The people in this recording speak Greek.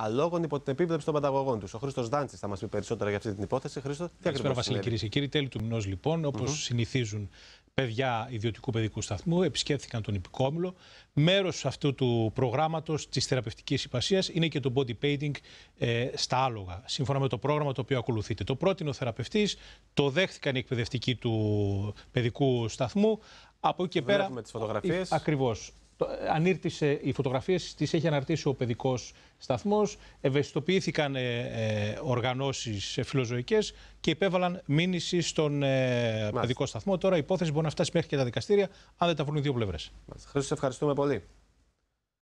αλόγων υπό την επίβλεψη των παταγωγών τους. Ο Χρήστος Δάντη θα μας πει περισσότερα για αυτή την υπόθεση. Χρήστο, τι ακριβώ. Καλησπέρα, Βασίλη, κυρίες και κύριοι. Τέλη του μηνός, λοιπόν, όπως συνηθίζουν παιδιά ιδιωτικού παιδικού σταθμού, επισκέφθηκαν τον Υπηκόμιλο. Μέρος αυτού του προγράμματος της θεραπευτικής υπασίας είναι και το body painting ε, στα άλογα, σύμφωνα με το πρόγραμμα το οποίο ακολουθείται. Το πρότεινε ο θεραπευτής, το δέχτηκαν οι εκπαιδευτικοί του παιδικού σταθμού. Από εκεί πέρα. Ακριβώ. Ε, ανήρτησε, οι φωτογραφίες τις έχει αναρτήσει ο παιδικός σταθμός, ευαισθητοποιήθηκαν ε, ε, οργανώσεις φιλοζωικές και υπέβαλαν μήνυση στον ε, παιδικό σταθμό. Τώρα η υπόθεση μπορεί να φτάσει μέχρι και τα δικαστήρια, αν δεν τα βρουν οι δύο πλευρές. Σα Χρήστος, ευχαριστούμε πολύ.